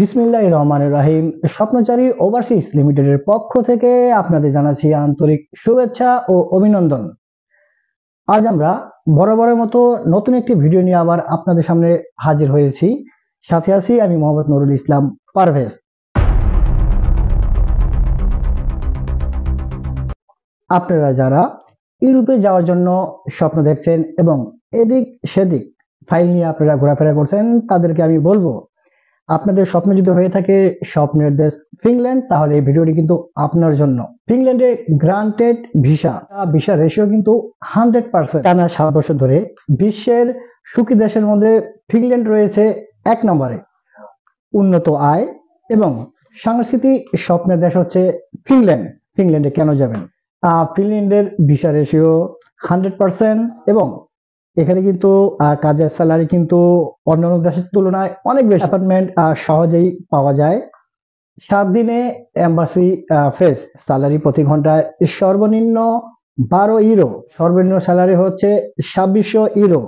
বিসমিল্লাহ রহমান রাহিম স্বপ্নচারী ওভারসিজ লিমিটেডের পক্ষ থেকে আপনাদের জানাচ্ছি আন্তরিক শুভেচ্ছা ও অভিনন্দন আজ আমরা বরাবরের মতো নতুন একটি ভিডিও নিয়ে আবার আপনাদের সামনে হাজির হয়েছি সাথে আছি আমি মোহাম্মদ নুরুল ইসলাম পারভেজ আপনারা যারা ইউরোপে যাওয়ার জন্য স্বপ্ন দেখছেন এবং এদিক সেদিক ফাইল নিয়ে আপনারা ঘোরাফেরা করছেন তাদেরকে আমি বলবো আপনাদের স্বপ্ন যদি হয়ে থাকে স্বপ্নের দেশ ফিনল্যান্ড তাহলে এই ভিডিওটি কিন্তু আপনার জন্য ফিনল্যান্ডে গ্রান্টেড ভিসা ভিসা রেশিও কিন্তু হান্ড্রেড পার্সেন্ট টানা সাত বছর ধরে বিশ্বের সুখী দেশের মধ্যে ফিনল্যান্ড রয়েছে এক নম্বরে উন্নত আয় এবং সংস্কৃতি স্বপ্নের দেশ হচ্ছে ফিনল্যান্ড ফিনল্যান্ডে কেন যাবেন ফিনল্যান্ডের ভিসা রেশিও হান্ড্রেড পার্সেন্ট এবং এখানে কিন্তু কাজের স্যালারি কিন্তু অন্যান্য দেশের তুলনায় অনেক বেশি অ্যাপার্টমেন্ট সহজেই পাওয়া যায় সাত দিনে এম্বাসি ফেস স্যালারি প্রতি ঘন্টায় সর্বনিম্ন বারো ইউরো সর্বনিম্ন স্যালারি হচ্ছে ছাব্বিশশো ইউরো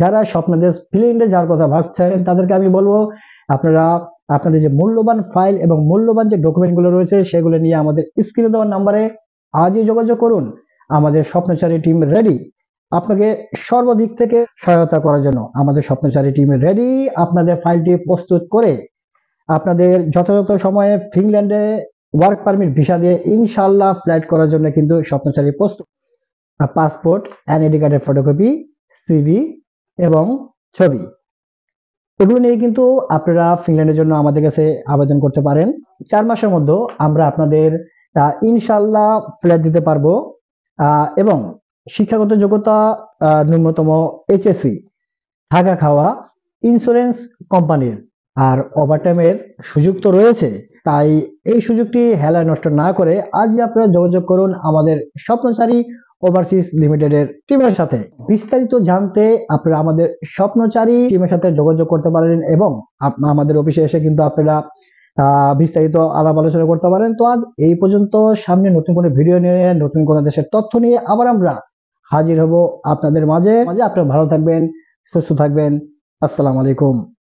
যারা স্বপ্নদের ফিলিন্ডে যার কথা ভাবছেন তাদেরকে আমি বলবো আপনারা আপনাদের যে মূল্যবান ফাইল এবং মূল্যবান যে ডকুমেন্টগুলো রয়েছে সেগুলো নিয়ে আমাদের স্ক্রিনে দেওয়ার নাম্বারে আজই যোগাযোগ করুন আমাদের স্বপ্নচারী টিম রেডি আপনাকে সর্বদিক থেকে সহায়তা করার জন্য আমাদের স্বপ্নচারী টিম রেডি আপনাদের ফাইলটি প্রস্তুত করে আপনাদের যথাযথ সময়ে ফিনল্যান্ডে ওয়ার্ক পারমিট ভিসা দিয়ে ইনশাল্লাহ ফ্লাইট করার জন্য কিন্তু স্বপ্নচারী প্রস্তুত পাসপোর্ট এনআইডি কার্ডের ফটোকপি সিভি এবং ছবি এগুলো নিয়ে কিন্তু আপনারা ফিনল্যান্ডের জন্য আমাদের কাছে আবেদন করতে পারেন চার মাসের মধ্যে আমরা আপনাদের ইনশাল্লাহ ফ্ল্যাট দিতে পারবো এবং শিক্ষাগত যোগ্যতা ন্যূনতম এইচএসি থাকা খাওয়া ইন্স্যুরেন্স কোম্পানির আর ওভারটাইমের সুযোগ তো রয়েছে তাই এই সুযোগটি হেলায় নষ্ট না করে আজ আপনারা যোগাযোগ করুন আমাদের স্বপ্নচারী লিমিটেড লিমিটেডের টিমের সাথে বিস্তারিত জানতে আপনারা আমাদের স্বপ্নচারী টিমের সাথে যোগাযোগ করতে পারেন এবং আমাদের অফিসে এসে কিন্তু আপনারা বিস্তারিত আলাপ আলোচনা করতে পারেন তো আজ এই পর্যন্ত সামনে নতুন কোনো ভিডিও নিয়ে নতুন কোনো দেশের তথ্য নিয়ে আবার আমরা হাজির হব আপনাদের মাঝে মাঝে আপনারা ভালো থাকবেন সুস্থ থাকবেন আসসালামু আলাইকুম